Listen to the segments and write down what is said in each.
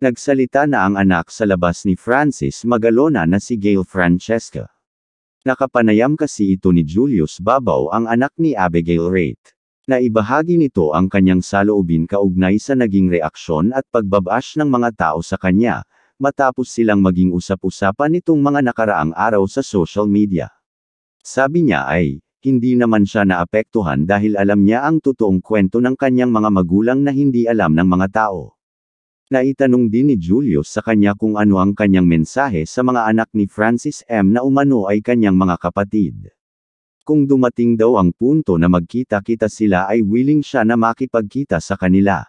Nagsalita na ang anak sa labas ni Francis Magalona na si Gail Francesca. Nakapanayam kasi ito ni Julius Babaw ang anak ni Abigail Rate. Naibahagi nito ang kanyang saloobin kaugnay sa naging reaksyon at pagbabash ng mga tao sa kanya, matapos silang maging usap-usapan nitong mga nakaraang araw sa social media. Sabi niya ay, hindi naman siya naapektuhan dahil alam niya ang totoong kwento ng kanyang mga magulang na hindi alam ng mga tao. Naitanong din ni Julius sa kanya kung ano ang kanyang mensahe sa mga anak ni Francis M. na umano ay kanyang mga kapatid. Kung dumating daw ang punto na magkita-kita sila ay willing siya na makipagkita sa kanila.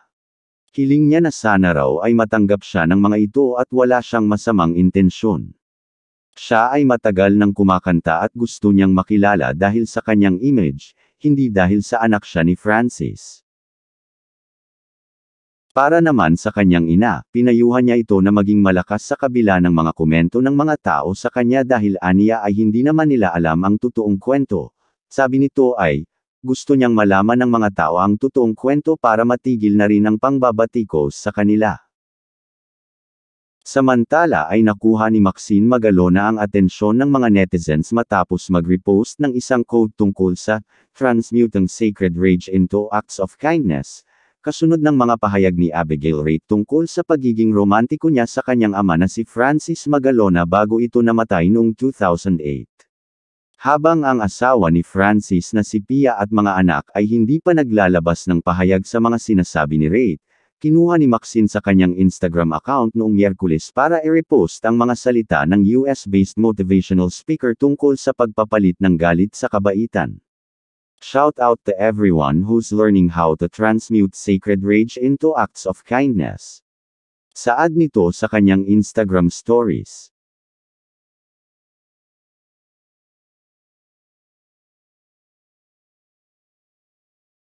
Hiling niya na sana raw ay matanggap siya ng mga ito at wala siyang masamang intensyon. Siya ay matagal nang kumakanta at gusto niyang makilala dahil sa kanyang image, hindi dahil sa anak siya ni Francis. Para naman sa kanyang ina, pinayuhan niya ito na maging malakas sa kabila ng mga komento ng mga tao sa kanya dahil aniya ay hindi naman nila alam ang totoong kwento. Sabi nito ay, gusto niyang malaman ng mga tao ang totoong kwento para matigil na rin ang pangbabatikos sa kanila. Samantala ay nakuha ni Maxine Magalona ang atensyon ng mga netizens matapos mag-repost ng isang code tungkol sa Transmuting Sacred Rage into Acts of Kindness, kasunod ng mga pahayag ni Abigail Reid tungkol sa pagiging romantiko niya sa kanyang ama na si Francis Magalona bago ito namatay noong 2008. Habang ang asawa ni Francis na si Pia at mga anak ay hindi pa naglalabas ng pahayag sa mga sinasabi ni Reid, kinuha ni Maxine sa kanyang Instagram account noong Miyerkules para i-repost ang mga salita ng US-based motivational speaker tungkol sa pagpapalit ng galit sa kabaitan. Shout out to everyone who's learning how to transmute sacred rage into acts of kindness. Saad nito sa kanyang Instagram stories.